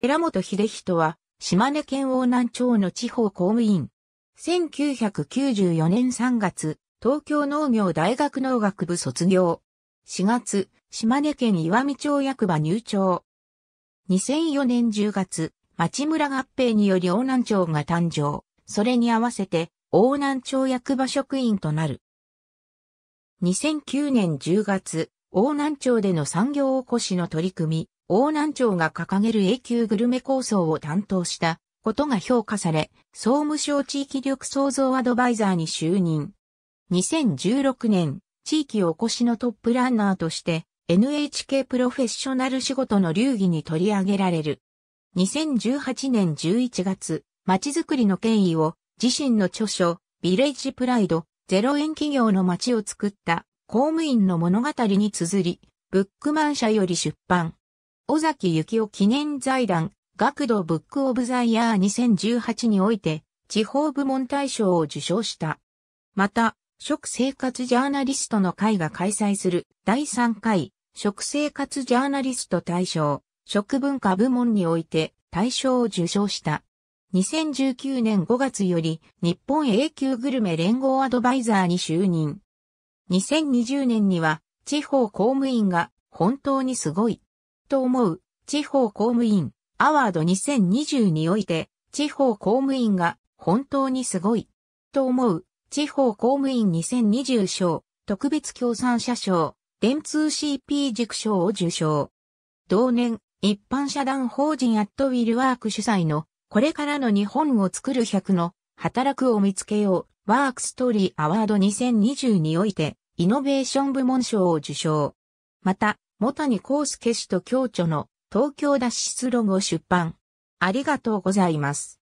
寺本秀人は、島根県王南町の地方公務員。1994年3月、東京農業大学農学部卒業。4月、島根県岩見町役場入庁。2004年10月、町村合併により王南町が誕生。それに合わせて、王南町役場職員となる。2009年10月、王南町での産業おこしの取り組み、王南町が掲げる永久グルメ構想を担当したことが評価され、総務省地域力創造アドバイザーに就任。2016年、地域おこしのトップランナーとして、NHK プロフェッショナル仕事の流儀に取り上げられる。2018年11月、ちづくりの権威を自身の著書、ビレッジプライド、0円企業の街を作った公務員の物語に綴り、ブックマン社より出版。尾崎幸夫記念財団、学童ブックオブザイヤー2018において、地方部門大賞を受賞した。また、食生活ジャーナリストの会が開催する第3回食生活ジャーナリスト大賞食文化部門において大賞を受賞した。2019年5月より日本永久グルメ連合アドバイザーに就任。2020年には地方公務員が本当にすごいと思う地方公務員アワード2020において地方公務員が本当にすごいと思う地方公務員2020賞特別協賛者賞電通 CP 塾賞を受賞。同年一般社団法人アットウィルワーク主催のこれからの日本を作る100の働くを見つけようワークストーリーアワード2020においてイノベーション部門賞を受賞。また、もたにこうすけ氏と共著の東京脱出ログを出版。ありがとうございます。